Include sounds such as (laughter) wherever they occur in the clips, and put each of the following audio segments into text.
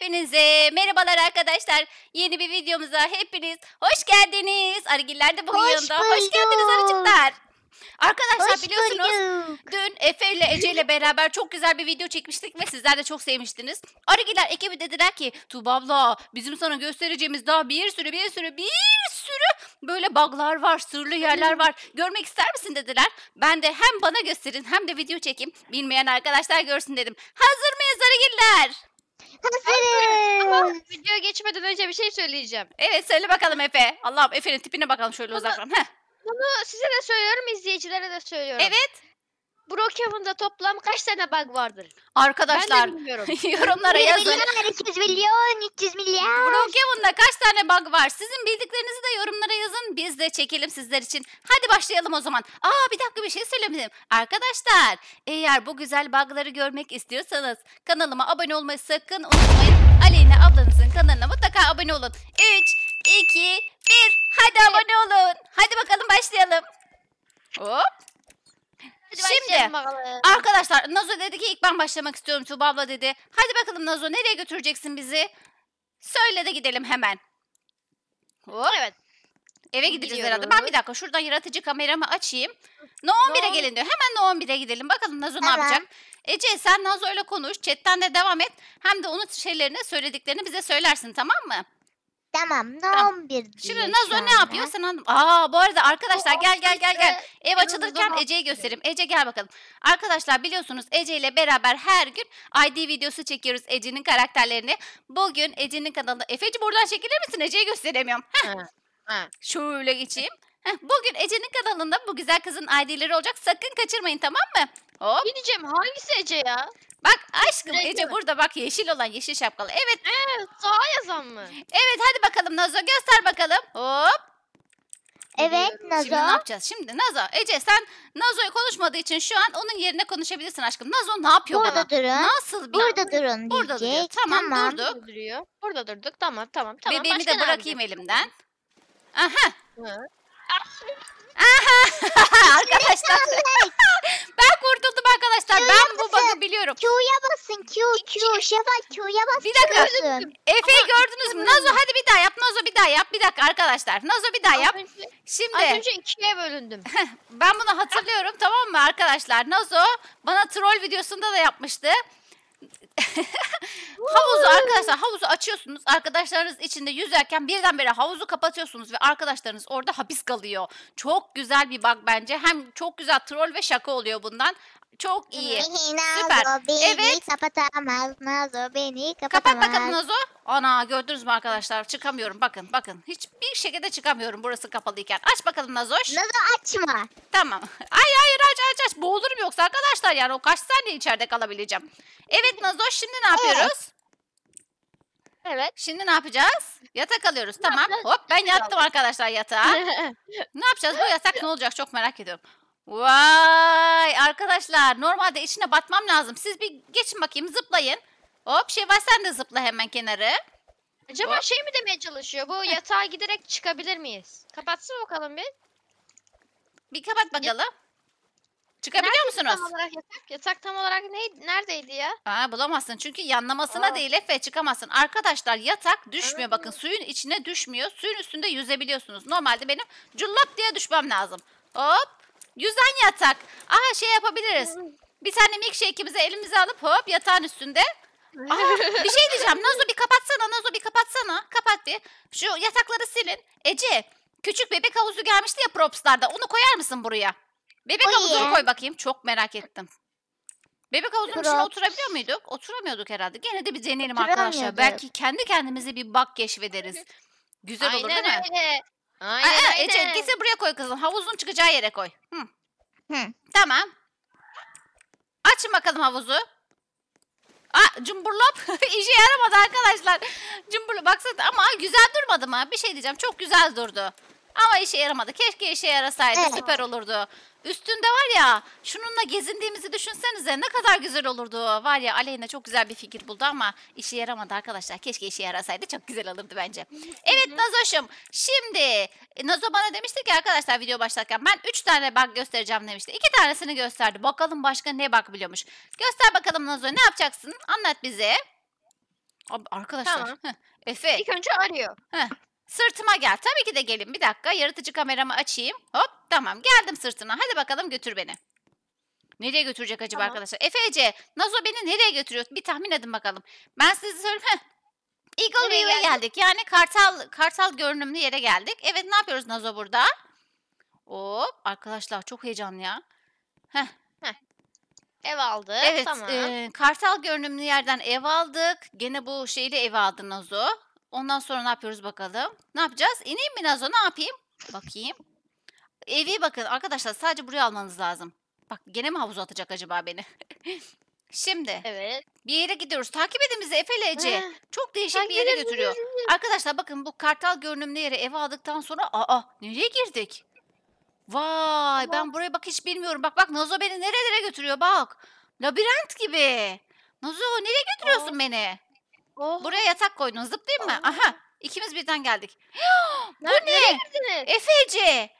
Hepinize merhabalar arkadaşlar. Yeni bir videomuza hepiniz hoş geldiniz. Arigiller de bugün hoş yanımda. Hoş geldiniz arıcıklar. Arkadaşlar hoş biliyorsunuz bulduk. dün Efe ile Ece ile beraber çok güzel bir video çekmiştik ve sizler de çok sevmiştiniz. Arigiller ekibi dediler ki Tuğba abla bizim sana göstereceğimiz daha bir sürü bir sürü bir sürü böyle buglar var, sırlı yerler var. Görmek ister misin dediler. Ben de hem bana gösterin hem de video çekeyim. Bilmeyen arkadaşlar görsün dedim. Hazır mıyız Arigiller? Ama Video geçmeden önce bir şey söyleyeceğim. Evet söyle bakalım Efe. Allah'ım Efe'nin tipine bakalım şöyle Bunu- uzaktan. Heh. Bunu size de söylüyorum, izleyicilere de söylüyorum. Evet. Brookhaven'da toplam kaç tane bug vardır? Arkadaşlar (laughs) yorumlara yazın. Milyon, 200 milyon, 300 milyar. Brookhaven'da kaç tane bug var? Sizin bildiklerinizi de yorumlara yazın. Biz de çekelim sizler için. Hadi başlayalım o zaman. Aa bir dakika bir şey söylemedim. Arkadaşlar eğer bu güzel bugları görmek istiyorsanız kanalıma abone olmayı sakın unutmayın. Aleyna ablanızın kanalına mutlaka abone olun. 3, 2, 1 hadi abone olun. Hadi bakalım başlayalım. Hop. Hadi Şimdi arkadaşlar Nazo dedi ki ilk ben başlamak istiyorum Tuğba abla dedi. Hadi bakalım Nazo nereye götüreceksin bizi? Söyle de gidelim hemen. Hop. Evet. Eve gideceğiz Gidiyoruz. herhalde. Ben bir dakika şuradan yaratıcı kameramı açayım. No 11'e No- gelin diyor. Hemen No 11'e gidelim. Bakalım Nazo ne Hemen. yapacak? Ece sen Nazo ile konuş. Chatten de devam et. Hem de unut şeylerini söylediklerini bize söylersin tamam mı? Tamam ne Tamam. 11 Şimdi Nazo ne anda. yapıyor? Sen anladın. Aa bu arada arkadaşlar gel gel gel gel. Ev açılırken Ece'yi göstereyim. Ece gel bakalım. Arkadaşlar biliyorsunuz Ece ile beraber her gün ID videosu çekiyoruz Ece'nin karakterlerini. Bugün Ece'nin kanalında. Efeci buradan çekilir misin? Ece'yi gösteremiyorum. Heh, Ha, ha. şöyle geçeyim. Heh, bugün Ece'nin kanalında bu güzel kızın ID'leri olacak. Sakın kaçırmayın tamam mı? Hop. Gideceğim. Hangisi Ece ya? Bak aşkım Direkt Ece mi? burada bak yeşil olan yeşil şapkalı. Evet. Evet sağa yazan mı? Evet hadi bakalım Nazo göster bakalım. Hop. Evet Nazo. Şimdi ne yapacağız? Şimdi Nazo, Ece sen Nazo'yu konuşmadığı için şu an onun yerine konuşabilirsin aşkım. Nazo ne yapıyor Burada bana? durun. Nasıl bir Burada durun Burada diyecek. duruyor. Tamam, Tamam. durduk. Burada duruyor. Burada durduk. Tamam tamam. tamam. Bebeğimi Başka de bırakayım elimden. Aha. Hı. Aha! (laughs) arkadaşlar. (laughs) ben kurtuldum arkadaşlar. Q'ya ben bu basın. bug'ı biliyorum. Q'ya basın. Q, Q. Şevval Q'ya basın. Bir dakika. Efe'yi gördünüz mü? Nazo hadi bir daha yap. Nazo bir daha yap. Bir dakika arkadaşlar. Nazo bir daha yap. Şimdi. Az önce ikiye bölündüm. (laughs) ben bunu hatırlıyorum tamam mı arkadaşlar? Nazo bana troll videosunda da yapmıştı havuzu arkadaşlar havuzu açıyorsunuz. Arkadaşlarınız içinde yüzerken birdenbire havuzu kapatıyorsunuz ve arkadaşlarınız orada hapis kalıyor. Çok güzel bir bug bence. Hem çok güzel troll ve şaka oluyor bundan. Çok iyi. Süper. Evet. Kapatamaz Nazo beni kapatamaz. Kapat bakalım Nazo. Ana gördünüz mü arkadaşlar? Çıkamıyorum bakın bakın. Hiçbir şekilde çıkamıyorum burası kapalıyken. Aç bakalım Nazoş. Nazo açma. Tamam. (laughs) Ay hayır aç aç aç. Boğulurum yoksa arkadaşlar yani o kaç saniye içeride kalabileceğim. Evet Nazoş şimdi ne yapıyoruz? Evet. Şimdi ne yapacağız? Yatak alıyoruz. tamam. Hop ben yattım arkadaşlar yatağa. (laughs) ne yapacağız? Bu yatak ne olacak? Çok merak ediyorum. Vay arkadaşlar normalde içine batmam lazım. Siz bir geçin bakayım zıplayın. Hop şey var sen de zıpla hemen kenarı. Acaba Hop. şey mi demeye çalışıyor? Bu yatağa giderek çıkabilir miyiz? Kapatsın bakalım bir. Bir kapat bakalım. Çıkabiliyor Nerede musunuz? Tam olarak yatak, yatak tam olarak ne, neredeydi ya? Aa, bulamazsın çünkü yanlamasına Aa. değil Efe çıkamazsın. Arkadaşlar yatak düşmüyor evet. bakın suyun içine düşmüyor. Suyun üstünde yüzebiliyorsunuz. Normalde benim cullap diye düşmem lazım. Hop Yüzden yatak. Aha şey yapabiliriz. Bir tane milkshake'imizi elimize alıp hop yatağın üstünde. Aha, bir şey diyeceğim. Nazo bir kapatsana. Nazo bir kapatsana. Kapat bir. Şu yatakları silin. Ece küçük bebek havuzu gelmişti ya propslarda. Onu koyar mısın buraya? Bebek Hayır. havuzunu koy bakayım. Çok merak ettim. Bebek havuzunun içine oturabiliyor muyduk? Oturamıyorduk herhalde. Gene de bir deneyelim arkadaşlar. Belki kendi kendimize bir bak keşfederiz. Güzel Aynen olur değil mi? Öyle. Aynen Aa, aynen. Ece, gitsin buraya koy kızım. Havuzun çıkacağı yere koy. Hı. Hı. Tamam. Açın bakalım havuzu. Aa, cumburlop (laughs) işe yaramadı arkadaşlar. Cumburlop baksana ama güzel durmadı mı? Bir şey diyeceğim çok güzel durdu. Ama işe yaramadı. Keşke işe yarasaydı süper olurdu. Üstünde var ya şununla gezindiğimizi düşünsenize ne kadar güzel olurdu. Var ya Aleyna çok güzel bir fikir buldu ama işe yaramadı arkadaşlar. Keşke işe yarasaydı çok güzel olurdu bence. Evet Nazoş'um şimdi e, Nazo bana demişti ki arkadaşlar video başlarken ben 3 tane bak göstereceğim demişti. 2 tanesini gösterdi. Bakalım başka ne bak biliyormuş. Göster bakalım Nazo ne yapacaksın anlat bize. Abi, arkadaşlar. Tamam. Heh, Efe. İlk önce arıyor. Heh, Sırtıma gel. Tabii ki de gelin. Bir dakika yaratıcı kameramı açayım. Hop tamam geldim sırtına. Hadi bakalım götür beni. Nereye götürecek acaba tamam. arkadaşlar? Efece, Nazo beni nereye götürüyor? Bir tahmin edin bakalım. Ben size söyleyeyim. Eagle View'e geldik? geldik. Yani kartal kartal görünümlü yere geldik. Evet ne yapıyoruz Nazo burada? Hop arkadaşlar çok heyecanlı ya. Heh. Heh. Ev aldık. Evet. Tamam. E, kartal görünümlü yerden ev aldık. Gene bu şeyle ev aldı Nazo. Ondan sonra ne yapıyoruz bakalım? Ne yapacağız? İneyim mi Nazo? Ne yapayım? Bakayım. Evi bakın arkadaşlar sadece buraya almanız lazım. Bak gene mi havuz atacak acaba beni? (laughs) Şimdi Evet. bir yere gidiyoruz. Takip edin bizi Efe Ece. Çok değişik bir yere götürüyor. Arkadaşlar bakın bu kartal görünümlü yere eve aldıktan sonra aa nereye girdik? Vay ben buraya bak hiç bilmiyorum. Bak bak Nazo beni nerelere götürüyor bak. Labirent gibi. Nazo nereye götürüyorsun beni? Oh. Buraya yatak koydun. Zıplayayım mı? Aha. İkimiz birden geldik. (gasps) Bu Nerede- nereye ne? girdiniz? Efece.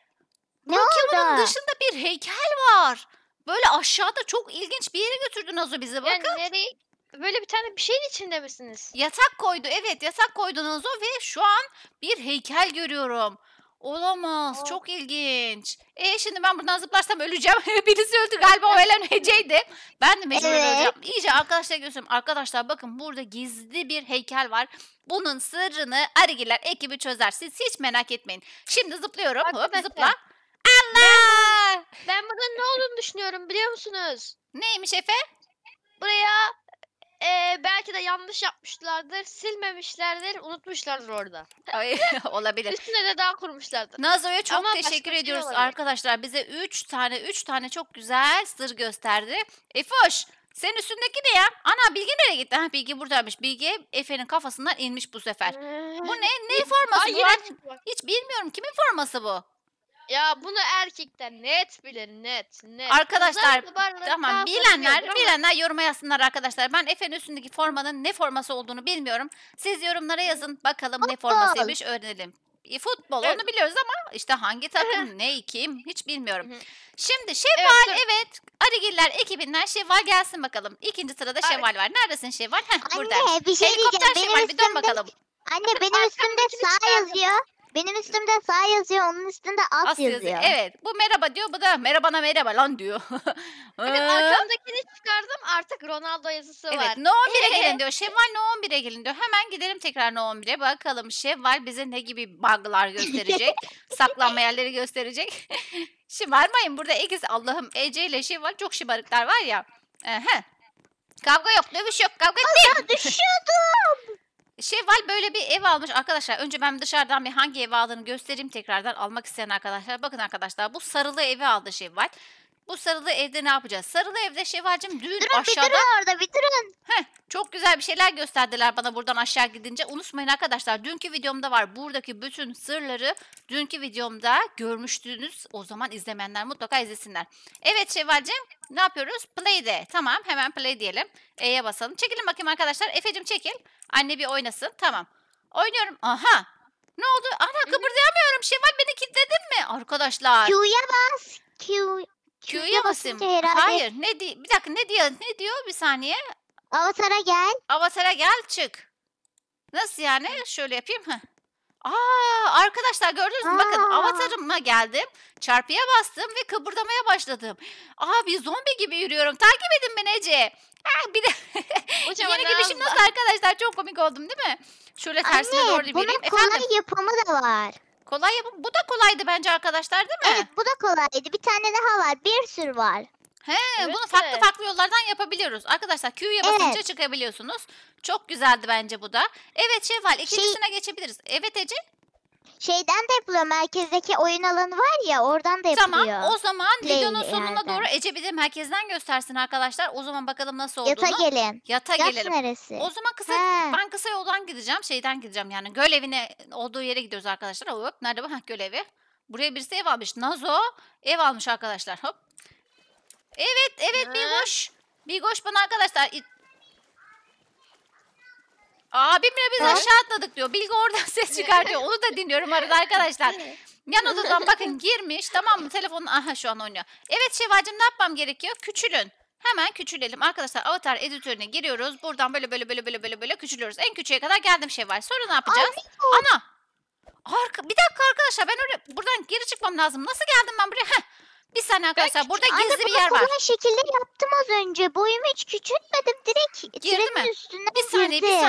Brokeman'ın oldu? dışında bir heykel var. Böyle aşağıda çok ilginç bir yere götürdün Nazo bizi. Bakın. Yani nereye? Böyle bir tane bir şeyin içinde misiniz? Yatak koydu. Evet yatak koydu Nazo ve şu an bir heykel görüyorum. Olamaz. Aa. Çok ilginç. E şimdi ben buradan zıplarsam öleceğim. (laughs) Birisi öldü galiba o elenmeyeceydi. Ben de mecbur evet. öleceğim. İyice arkadaşlar göstereyim. Arkadaşlar bakın burada gizli bir heykel var. Bunun sırrını Arigiler ekibi çözer. Siz hiç merak etmeyin. Şimdi zıplıyorum. Bak, Hop zıpla. Allah! Ben, ben bunun ne olduğunu düşünüyorum biliyor musunuz? Neymiş Efe? Buraya e, belki de yanlış yapmışlardır, silmemişlerdir, unutmuşlardır orada. Ay, (laughs) olabilir. Üstüne de daha kurmuşlardır. Nazo'ya çok Ama teşekkür şey ediyoruz olabilir. arkadaşlar. Bize 3 tane 3 tane çok güzel sır gösterdi. Efoş senin üstündeki ne ya? Ana bilgi nereye gitti? Ha Bilge buradaymış. Bilgi Efe'nin kafasından inmiş bu sefer. bu ne? Ne (laughs) forması bu? Hiç bilmiyorum. Kimin forması bu? Ya bunu erkekler net bilir net net. Arkadaşlar tamam bilenler bilenler yoruma yazsınlar arkadaşlar. Ben Efe'nin üstündeki formanın ne forması olduğunu bilmiyorum. Siz yorumlara yazın bakalım ne formasıymış öğrenelim. E, Futbol Evet. onu biliyoruz ama işte hangi (laughs) takım ne kim hiç bilmiyorum. Şimdi Şevval Evet, evet, dur. Arigiller ekibinden Şevval gelsin bakalım. İkinci sırada Ay. Şevval var. Neredesin Şevval? Heh, burada. Anne bir şey Helikopter diyeceğim. Benim bir dön üstümde, bakalım. anne benim üstümde sağ yazıyor. Benim üstümde sağ yazıyor, onun üstünde alt, As yazıyor. yazıyor. Evet. Bu merhaba diyor. Bu da merhabana merhaba lan diyor. (laughs) Evet ee? arkamdakini çıkardım artık Ronaldo yazısı var. Evet No 11'e (laughs) gelin diyor. Şevval No 11'e gelin diyor. Hemen gidelim tekrar No 11'e. Bakalım Şevval bize ne gibi bug'lar (laughs) gösterecek. saklanma yerleri gösterecek. Şımarmayın burada Egiz Allah'ım Ece ile şey var. çok şımarıklar var ya. Ee, Kavga yok, dövüş yok, kavga değil. Ya düşüyordum. Şevval böyle bir ev almış arkadaşlar. Önce ben dışarıdan bir hangi ev aldığını göstereyim tekrardan almak isteyen arkadaşlar. Bakın arkadaşlar bu sarılı evi aldı Şevval. Bu sarılı evde ne yapacağız? Sarılı evde Şevvalcim düğün durun, aşağıda... Bitirin orada bitirin. Heh, çok güzel bir şeyler gösterdiler bana buradan aşağı gidince. Unutmayın arkadaşlar dünkü videomda var. Buradaki bütün sırları dünkü videomda görmüştünüz. O zaman izlemeyenler mutlaka izlesinler. Evet Şevvalcim ne yapıyoruz? Play de. Tamam hemen play diyelim. E'ye basalım. Çekilin bakayım arkadaşlar. Efe'cim çekil. Anne bir oynasın. Tamam. Oynuyorum. Aha. Ne oldu? Ana kıpırdayamıyorum. Şevval beni kilitledin mi? Arkadaşlar. Q'ya bas. Q Q'ya basayım. Hayır. Ne di bir dakika ne diyor? Ne diyor? Bir saniye. Avatara gel. Avatara gel çık. Nasıl yani? Şöyle yapayım mı? Aa arkadaşlar gördünüz mü? Bakın avatarıma geldim. Çarpıya bastım ve kıpırdamaya başladım. Aa bir zombi gibi yürüyorum. Takip edin beni Ece. Ha, ah, bir de (laughs) Hocam yeni gelişim nasıl arkadaşlar? Çok komik oldum değil mi? Şöyle tersine Anne doğru bir bunun kolay yapımı da var. Kolay yapın. Bu da kolaydı bence arkadaşlar değil mi? Evet bu da kolaydı. Bir tane daha var. Bir sürü var. He, evet. bunu farklı farklı yollardan yapabiliyoruz. Arkadaşlar Q'ya basınca evet. çıkabiliyorsunuz. Çok güzeldi bence bu da. Evet Şevval ikincisine şey... geçebiliriz. Evet Ece şeyden de yapılıyor. Merkezdeki oyun alanı var ya oradan da yapılıyor. Tamam o zaman Play videonun sonuna yerden. doğru Ece bir de merkezden göstersin arkadaşlar. O zaman bakalım nasıl olduğunu. Yata gelin. Yata Yat gelelim. neresi? O zaman kısa ha. ben kısa yoldan gideceğim. Şeyden gideceğim yani. Göl evine olduğu yere gidiyoruz arkadaşlar. Hop nerede bu? Heh, göl evi. Buraya birisi ev almış. Nazo ev almış arkadaşlar. Hop. Evet evet ha. Bilgoş. Bilgoş bana arkadaşlar Abimle biz ha? aşağı atladık diyor. Bilgi oradan (laughs) ses çıkartıyor. Onu da dinliyorum arada arkadaşlar. Yan odadan bakın girmiş tamam mı telefonun aha şu an oynuyor. Evet Şevacım ne yapmam gerekiyor? Küçülün. Hemen küçülelim. Arkadaşlar avatar editörüne giriyoruz. Buradan böyle böyle böyle böyle böyle böyle küçülüyoruz. En küçüğe kadar geldim Şevval. Sonra ne yapacağız? Abi. Ana. Arka, bir dakika arkadaşlar ben öyle buradan geri çıkmam lazım. Nasıl geldim ben buraya? Heh. Bir saniye arkadaşlar ben burada gizli bir yer var. Ben şekilde yaptım az önce. Boyumu hiç küçültmedim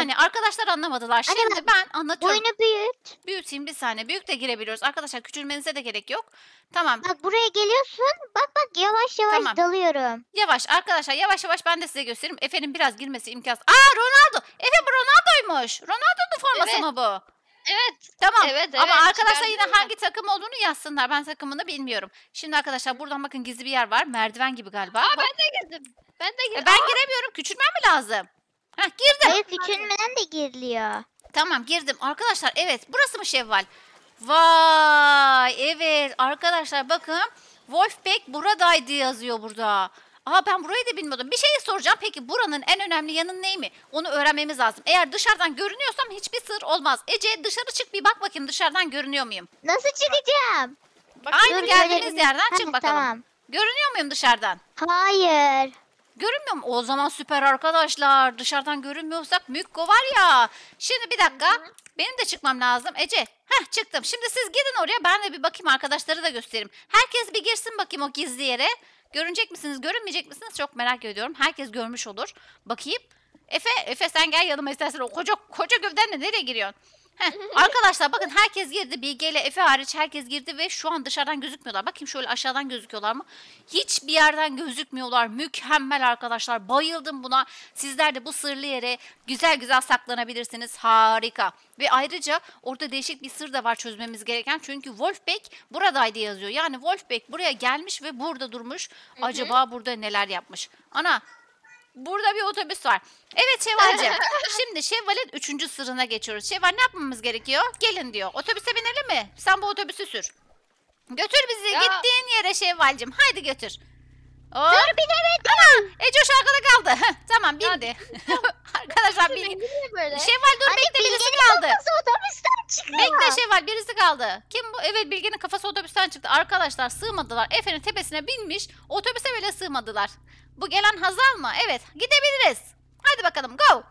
saniye arkadaşlar anlamadılar. Anne Şimdi ben anlatıyorum. Oyunu büyüt. Büyüteyim bir saniye. Büyük de girebiliyoruz. Arkadaşlar küçülmenize de gerek yok. Tamam. Bak buraya geliyorsun. Bak bak yavaş yavaş Tamam. dalıyorum. Yavaş arkadaşlar yavaş yavaş ben de size göstereyim. Efe'nin biraz girmesi imkansız. Aa Ronaldo. Efe bu Ronaldo'ymuş. Ronaldo'nun forması Evet. mı bu? Evet. Tamam. Evet, evet. Ama arkadaşlar yine hangi takım olduğunu yazsınlar. Ben takımını bilmiyorum. Şimdi arkadaşlar buradan bakın gizli bir yer var. Merdiven gibi galiba. Aa ben de girdim. Ben de e, girdim. ben giremiyorum. Küçülmem mi lazım? Hah girdim. Evet küçülmeden de giriliyor. Tamam girdim. Arkadaşlar evet burası mı Şevval? Vay evet arkadaşlar bakın Wolfpack buradaydı yazıyor burada. Aa ben burayı da bilmiyordum. Bir şey soracağım. Peki buranın en önemli yanı ne mi? Onu öğrenmemiz lazım. Eğer dışarıdan görünüyorsam hiçbir sır olmaz. Ece dışarı çık bir bak bakayım dışarıdan görünüyor muyum? Nasıl çıkacağım? Bak, Aynı Dur, geldiğiniz yerden çık bakalım. Tamam. Görünüyor muyum dışarıdan? Hayır. Görünmüyor mu? O zaman süper arkadaşlar. Dışarıdan görünmüyorsak Mükko var ya. Şimdi bir dakika. Benim de çıkmam lazım. Ece. Heh çıktım. Şimdi siz gidin oraya. Ben de bir bakayım arkadaşları da göstereyim. Herkes bir girsin bakayım o gizli yere. Görünecek misiniz? Görünmeyecek misiniz? Çok merak ediyorum. Herkes görmüş olur. Bakayım. Efe, Efe sen gel yanıma istersen. O koca, koca gövdenle nereye giriyorsun? Heh, arkadaşlar bakın herkes girdi. Bilge ile Efe hariç herkes girdi ve şu an dışarıdan gözükmüyorlar. Bakayım şöyle aşağıdan gözüküyorlar mı? Hiçbir yerden gözükmüyorlar. Mükemmel arkadaşlar. Bayıldım buna. Sizler de bu sırlı yere güzel güzel saklanabilirsiniz. Harika. Ve ayrıca orada değişik bir sır da var çözmemiz gereken. Çünkü Wolfpack buradaydı yazıyor. Yani Wolfpack buraya gelmiş ve burada durmuş. Acaba burada neler yapmış? Ana Burada bir otobüs var. Evet Şevval'cim. (laughs) Şimdi Şevval'in üçüncü sırrına geçiyoruz. Şevval ne yapmamız gerekiyor? Gelin diyor. Otobüse binelim mi? Sen bu otobüsü sür. Götür bizi Ya. gittiğin yere Şevval'cim. Haydi götür. Hop. Dur binemedim. Tamam. Ecoş arkada kaldı. tamam bindi. (laughs) (laughs) Arkadaşlar bindi. böyle? Şevval dur Anne, bekle birisi Bilge'nin kaldı. kafası otobüsten çıkıyor. Bekle Şevval birisi kaldı. Kim bu? Evet Bilge'nin kafası otobüsten çıktı. Arkadaşlar sığmadılar. Efe'nin tepesine binmiş. Otobüse bile sığmadılar. Bu gelen Hazal mı? Evet gidebiliriz. Hadi bakalım go.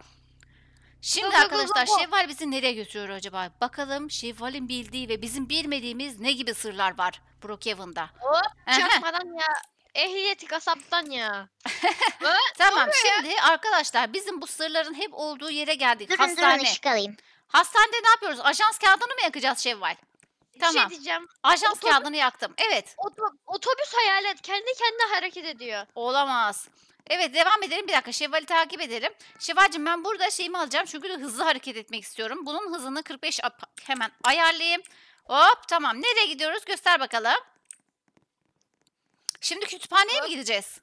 Şimdi Go, go, go, arkadaşlar go, go. Şevval bizi nereye götürüyor acaba? Bakalım Şevval'in bildiği ve bizim bilmediğimiz ne gibi sırlar var Brookhaven'da. Hop Aha. çakmadan ya ehliyeti kasaptan ya. Ha? (laughs) tamam şimdi arkadaşlar bizim bu sırların hep olduğu yere geldik. Durun Hastane. ışık alayım. Hastanede ne yapıyoruz? Ajans kağıdını mı yakacağız Şevval? Şey tamam. şey diyeceğim. Ajans Otobüs- kağıdını yaktım. Evet. Otobüs otobüs et. kendi kendine hareket ediyor. Olamaz. Evet devam edelim. Bir dakika Şevval'i takip edelim. Şevval'cim ben burada şeyimi alacağım. Çünkü de hızlı hareket etmek istiyorum. Bunun hızını 45 hemen ayarlayayım. Hop tamam. Nereye gidiyoruz? Göster bakalım. Şimdi kütüphaneye mi gideceğiz?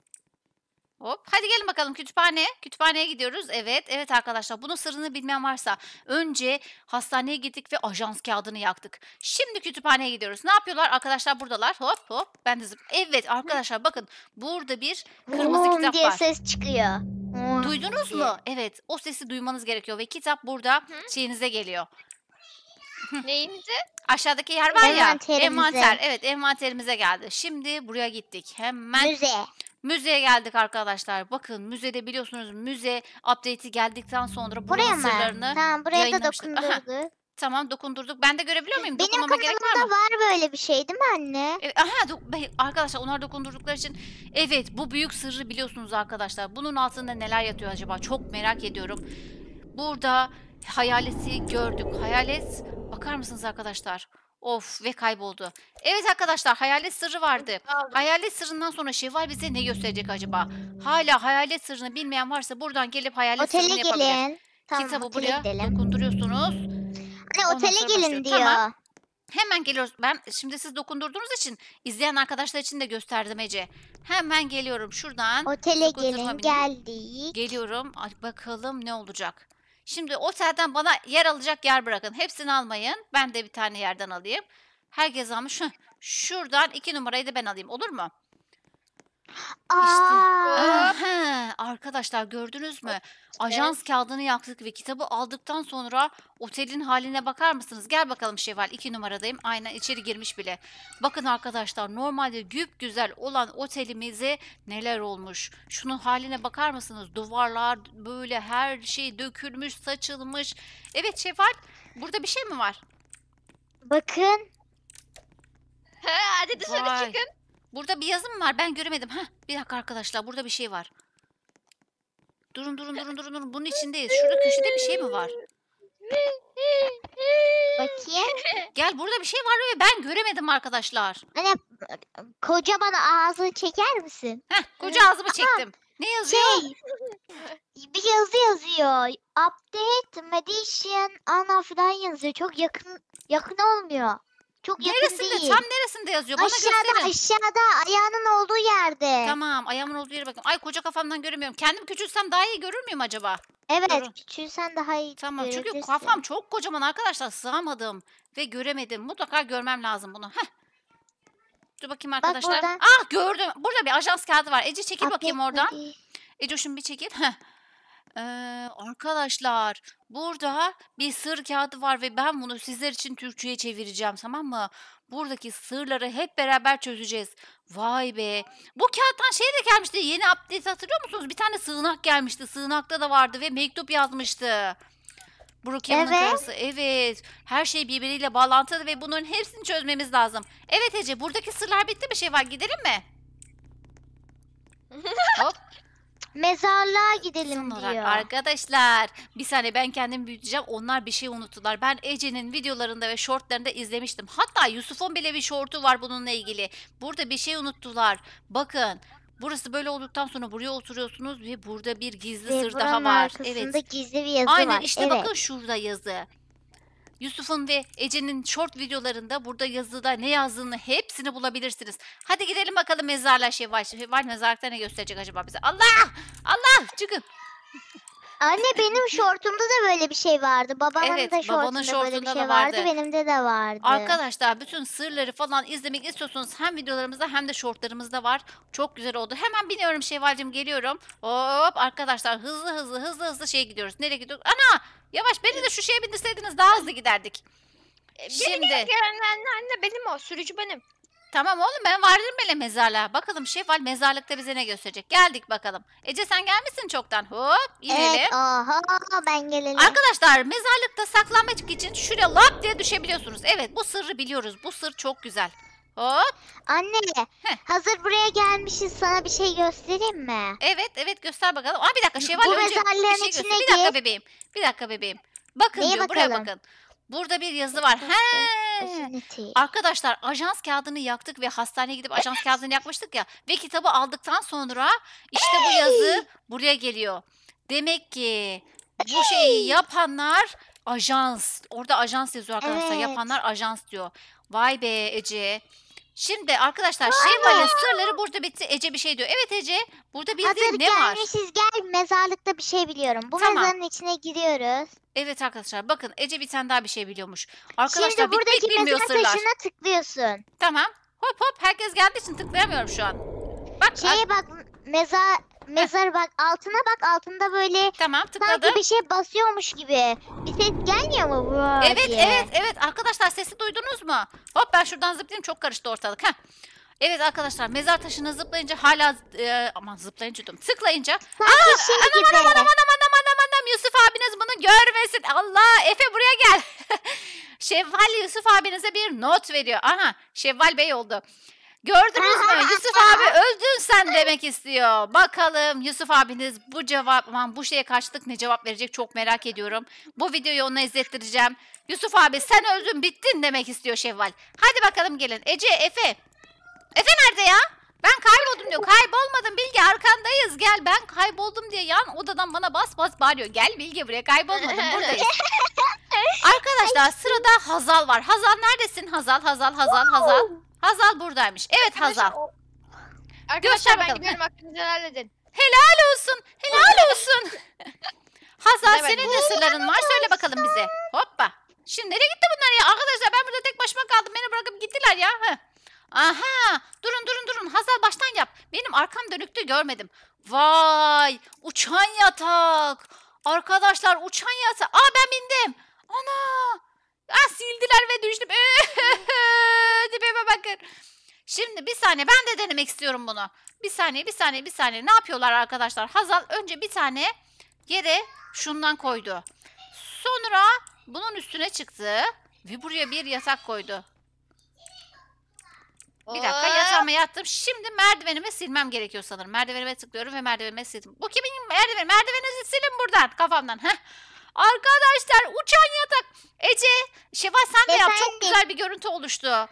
Hop. Hadi gelin bakalım kütüphane. Kütüphaneye gidiyoruz. Evet. Evet arkadaşlar. Bunun sırrını bilmeyen varsa önce hastaneye gittik ve ajans kağıdını yaktık. Şimdi kütüphaneye gidiyoruz. Ne yapıyorlar? Arkadaşlar buradalar. Hop hop. Ben de Evet arkadaşlar bakın. Burada bir kırmızı kitap var. ses çıkıyor. Duydunuz mu? Evet. O sesi duymanız gerekiyor ve kitap burada şeyinize geliyor. Neyimizi? Aşağıdaki yer var ya. Envanter. Evet envanterimize geldi. Şimdi buraya gittik. Hemen. Müze. Müzeye geldik arkadaşlar. Bakın müzede biliyorsunuz müze update'i geldikten sonra buraya mı? sırlarını Tamam buraya da dokundurdu. Tamam dokundurduk. Ben de görebiliyor muyum? Benim Dokunmama gerek var mı? var böyle bir şey değil mi anne? Evet, aha arkadaşlar onlar dokundurdukları için evet bu büyük sırrı biliyorsunuz arkadaşlar. Bunun altında neler yatıyor acaba? Çok merak ediyorum. Burada hayaleti gördük. Hayalet bakar mısınız arkadaşlar? Of ve kayboldu. Evet arkadaşlar hayalet sırrı vardı. Hayalet sırrından sonra Şevval bize ne gösterecek acaba? Hala hayalet sırrını bilmeyen varsa buradan gelip hayalet Otele sırrını yapabilir. Tamam, Kitabı otele buraya gidelim. dokunduruyorsunuz. Anne Ondan otele sonra basıyorum. gelin diyor. Tamam. Hemen geliyoruz. Ben şimdi siz dokundurduğunuz için izleyen arkadaşlar için de gösterdim Ece. Hemen geliyorum şuradan. Otele gelin bilin. geldik. Geliyorum. bakalım ne olacak. Şimdi otelden bana yer alacak yer bırakın. Hepsini almayın. Ben de bir tane yerden alayım. Herkes almış. Şuradan iki numarayı da ben alayım. Olur mu? İşte. arkadaşlar gördünüz mü? Ajans kağıdını yaktık ve kitabı aldıktan sonra otelin haline bakar mısınız? Gel bakalım Şevval iki numaradayım. Aynen içeri girmiş bile. Bakın arkadaşlar normalde güp güzel olan otelimize neler olmuş? Şunun haline bakar mısınız? Duvarlar böyle her şey dökülmüş, saçılmış. Evet Şevval burada bir şey mi var? Bakın. Ha, hadi dışarı Vay. çıkın. Burada bir yazım var. Ben göremedim. Heh, bir dakika arkadaşlar. Burada bir şey var. Durun durun durun durun. durun. Bunun içindeyiz. Şurada köşede bir şey mi var? Bakayım. Gel burada bir şey var ve ben göremedim arkadaşlar. Anne kocaman ağzını çeker misin? Heh, koca ağzımı çektim. Ne yazıyor? Şey, bir yazı yazıyor. Update, meditation, ana falan yazıyor. Çok yakın yakın olmuyor. Çok yakın Neresinde? değil. Tam neresinde yazıyor? Bana aşağıda gösterin. aşağıda ayağının olduğu yerde. Tamam ayağımın olduğu yere bakın. Ay koca kafamdan göremiyorum. Kendim küçülsem daha iyi görür müyüm acaba? Evet küçülsen daha iyi Tamam çünkü kafam çok kocaman arkadaşlar. Sığamadım ve göremedim. Mutlaka görmem lazım bunu. Heh. Dur bakayım arkadaşlar. buradan. ah gördüm. Burada bir ajans kağıdı var. Ece çekil bakayım oradan. Ece şunu bir çekil. Heh. Ee, arkadaşlar burada bir sır kağıdı var ve ben bunu sizler için Türkçe'ye çevireceğim tamam mı? Buradaki sırları hep beraber çözeceğiz. Vay be. Bu kağıttan şey de gelmişti. Yeni update hatırlıyor musunuz? Bir tane sığınak gelmişti. Sığınakta da vardı ve mektup yazmıştı. Brookhaven'ın evet. karısı. Evet. Her şey birbiriyle bağlantılı ve bunların hepsini çözmemiz lazım. Evet Ece buradaki sırlar bitti mi? şey var. Gidelim mi? (laughs) Hop. Mezarlığa gidelim Son diyor. arkadaşlar bir saniye ben kendim büyüteceğim. Onlar bir şey unuttular. Ben Ece'nin videolarında ve shortlarında izlemiştim. Hatta Yusuf'un bile bir shortu var bununla ilgili. Burada bir şey unuttular. Bakın burası böyle olduktan sonra buraya oturuyorsunuz ve burada bir gizli Ve sır daha var. Evet. gizli bir yazı var. Aynen işte evet. bakın şurada yazı. Yusuf'un ve Ece'nin short videolarında burada yazıda ne yazdığını hepsini bulabilirsiniz. Hadi gidelim bakalım mezarlar şey var. Şey var mezarlıkta ne gösterecek acaba bize? Allah! Allah! Çıkın! Anne benim şortumda da böyle bir şey vardı. Babamın Evet, da babanın şortunda, böyle bir şortunda da şey vardı. vardı. Benimde de vardı. Arkadaşlar bütün sırları falan izlemek istiyorsunuz hem videolarımızda hem de şortlarımızda var. Çok güzel oldu. Hemen biniyorum Şevvalcim geliyorum. Hop arkadaşlar hızlı hızlı hızlı hızlı şey gidiyoruz. Nereye gidiyoruz? Ana yavaş beni de şu şeye bindirseydiniz daha hızlı giderdik. Şimdi Şimdi. Gelenler anne benim o sürücü benim. Tamam oğlum ben vardım bile mezarlığa. Bakalım şefal mezarlıkta bize ne gösterecek. Geldik bakalım. Ece sen gelmişsin çoktan. Hop inelim. Evet oho ben gelelim. Arkadaşlar mezarlıkta saklanmak için şuraya lap diye düşebiliyorsunuz. Evet bu sırrı biliyoruz. Bu sır çok güzel. Hop. Anne Heh. hazır buraya gelmişiz sana bir şey göstereyim mi? Evet evet göster bakalım. Aa bir dakika şevval Bu önce bir mezarlığın şey göster. Bir dakika bebeğim. Bir dakika bebeğim. Bakın Neye diyor buraya bakın. Burada bir yazı var. He. Arkadaşlar ajans kağıdını yaktık ve hastaneye gidip ajans kağıdını yakmıştık ya. Ve kitabı aldıktan sonra işte bu yazı buraya geliyor. Demek ki bu şeyi yapanlar ajans. Orada ajans yazıyor arkadaşlar. Evet. Yapanlar ajans diyor. Vay be Ece. Şimdi arkadaşlar Şevval'in sırları burada bitti. Ece bir şey diyor. Evet Ece burada bildiğin Hazır ne var? Hazır gelmişiz gel mezarlıkta bir şey biliyorum. Bu Tamam. mezarın içine giriyoruz. Evet arkadaşlar bakın Ece bir tane daha bir şey biliyormuş. Arkadaşlar Şimdi bitmek bilmiyor mezar sırlar. taşına tıklıyorsun. Tamam. Hop hop herkes geldiği için tıklayamıyorum şu an. Bak ar- Şeye bak mezar Mezar bak altına bak altında böyle Tamam sanki bir şey basıyormuş gibi. Bir ses gelmiyor mu bu? Evet diye. evet evet arkadaşlar sesi duydunuz mu? Hop ben şuradan zıplayayım çok karıştı ortalık. Heh. Evet arkadaşlar mezar taşını zıplayınca hala e, aman zıplayınca diyorum tıklayınca Sanki şey Anam gibi. anam anam anam anam anam anam Yusuf abiniz bunu görmesin. Allah Efe buraya gel. (laughs) Şevval Yusuf abinize bir not veriyor. Aha Şevval Bey oldu. Gördünüz mü? (laughs) Yusuf abi öldün sen demek istiyor. Bakalım Yusuf abiniz bu cevap, aman bu şeye karşılık ne cevap verecek çok merak ediyorum. Bu videoyu ona izlettireceğim. Yusuf abi sen öldün bittin demek istiyor Şevval. Hadi bakalım gelin. Ece, Efe. Efe nerede ya? Ben kayboldum diyor. Kaybolmadım Bilge arkandayız gel. Ben kayboldum diye yan odadan bana bas bas bağırıyor. Gel Bilge buraya kaybolmadım buradayız. (laughs) Arkadaşlar sırada Hazal var. Hazal neredesin Hazal Hazal Hazal Hazal. Hazal buradaymış. Evet Hazal. Arkadaşlar ben gidiyorum aklınızı helal edin. Helal olsun. Helal olsun. (laughs) Hazal senin ne sırların var? Söyle bakalım bize. Hoppa. Şimdi nereye gitti bunlar ya? Arkadaşlar ben burada tek başıma kaldım. Beni bırakıp gittiler ya. Aha. Durun durun durun. Hazal baştan yap. Benim arkam dönüktü görmedim. Vay. Uçan yatak. Arkadaşlar uçan yatak. Aa ben bindim. Ana. Ah sildiler ve düştüm. (laughs) Dibime bakın. Şimdi bir saniye ben de denemek istiyorum bunu. Bir saniye bir saniye bir saniye. Ne yapıyorlar arkadaşlar? Hazal önce bir tane yere şundan koydu. Sonra bunun üstüne çıktı. Ve buraya bir yatak koydu. Bir dakika yatağıma yattım. Şimdi merdivenimi silmem gerekiyor sanırım. Merdivenime tıklıyorum ve merdivenime sildim. Bu kimin merdiveni? merdivenizi silin buradan kafamdan. Heh. Arkadaşlar uçan yatak. Ece, Şeva sen de yap. Çok güzel bir görüntü oluştu.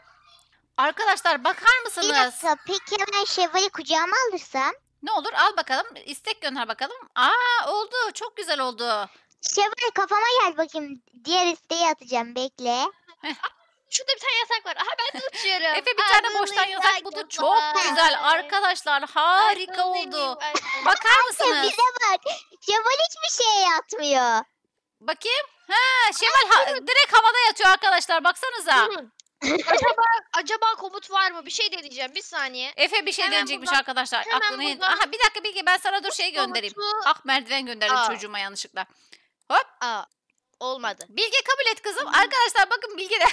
Arkadaşlar bakar Bir mısınız? dakika peki ben şevvali kucağıma alırsam? Ne olur al bakalım. İstek gönder bakalım. Aa oldu. Çok güzel oldu. Şevval kafama gel bakayım. Diğer isteği atacağım bekle. Şurada bir tane yatak var. Aha ben de uçuyorum. Efe bir tane boştan yatak buldu. Çok güzel arkadaşlar. Harika oldu. Bakar Bize mısınız? bak. Şevval hiçbir şeye yatmıyor. Bakayım. Ha, Şevval ha, direkt havada yatıyor arkadaşlar baksanıza. acaba acaba komut var mı? Bir şey deneyeceğim. Bir saniye. Efe bir şey deneyecekmiş arkadaşlar. Aklını buradan- Aha bir dakika Bilge ben sana dur şey göndereyim. Komutu- Ah merdiven gönderdim Aa. çocuğuma yanlışlıkla. Aa, olmadı. Bilge kabul et kızım. Arkadaşlar bakın Bilge de.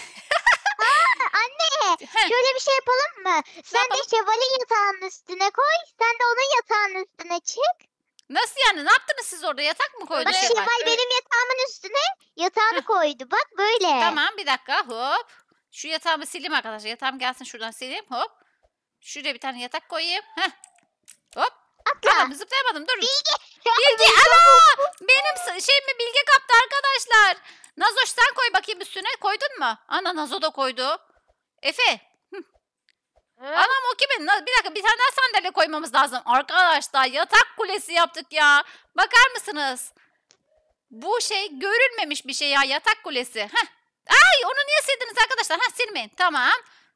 anne, Şöyle bir şey yapalım mı? Sen de Şevval'in yatağının üstüne koy. Sen de onun yatağının üstüne çık. Nasıl yani? Ne yaptınız siz orada? Yatak mı koydunuz? Bak şey Şevval benim yatağımın üstüne yatağını koydu. Bak böyle. Tamam bir dakika hop. Şu yatağımı sileyim arkadaşlar. Yatağım gelsin şuradan sileyim hop. Şuraya bir tane yatak koyayım. Heh. Hop. Atla. Tamam zıplayamadım Dur. Bilgi. Bilgi. Ana! Benim şey mi Bilge kaptı arkadaşlar. Nazoş sen koy bakayım üstüne. Koydun mu? Ana Nazo da koydu. Efe He? Anam o kimin? Bir dakika bir tane daha sandalye koymamız lazım. Arkadaşlar yatak kulesi yaptık ya. Bakar mısınız? Bu şey görülmemiş bir şey ya yatak kulesi. Heh. Ay onu niye sildiniz arkadaşlar? Ha silmeyin. Tamam.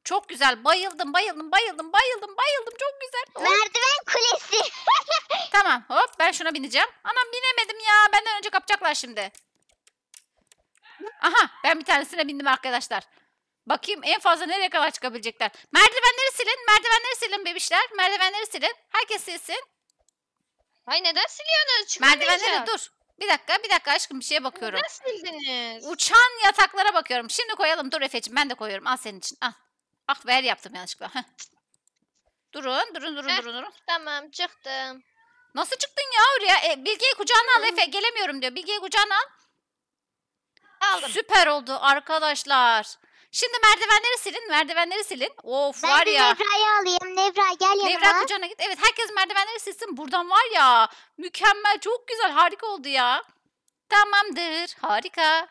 Çok güzel. Bayıldım, bayıldım, bayıldım, bayıldım, bayıldım. Çok güzel. Merdiven kulesi. (laughs) Tamam. Hop ben şuna bineceğim. Anam binemedim ya. Benden önce kapacaklar şimdi. Aha ben bir tanesine bindim arkadaşlar. Bakayım en fazla nereye kadar çıkabilecekler. Merdivenleri silin, merdivenleri silin bebişler. Merdivenleri silin. Herkes silsin. Ay neden siliyorsunuz? Merdivenleri dur. Bir dakika, bir dakika aşkım bir şeye bakıyorum. Neden sildiniz? Uçan yataklara bakıyorum. Şimdi koyalım. Dur Efeciğim ben de koyuyorum. Al senin için. Al. Ah ver yaptım yanlışlıkla. Heh. Durun, durun, durun, Heh, durun, durun. Tamam, çıktım. Nasıl çıktın ya oraya? E, Bilge'yi kucağına al Efe. Gelemiyorum diyor. Bilge'yi kucağına al. Aldım. Süper oldu arkadaşlar. Şimdi merdivenleri silin, merdivenleri silin. Of ben var ya. Ben Nevra'yı alayım. Nevra gel yanıma. Nevra kucağına git. Evet herkes merdivenleri silsin. Buradan var ya mükemmel, çok güzel, harika oldu ya. Tamamdır, harika.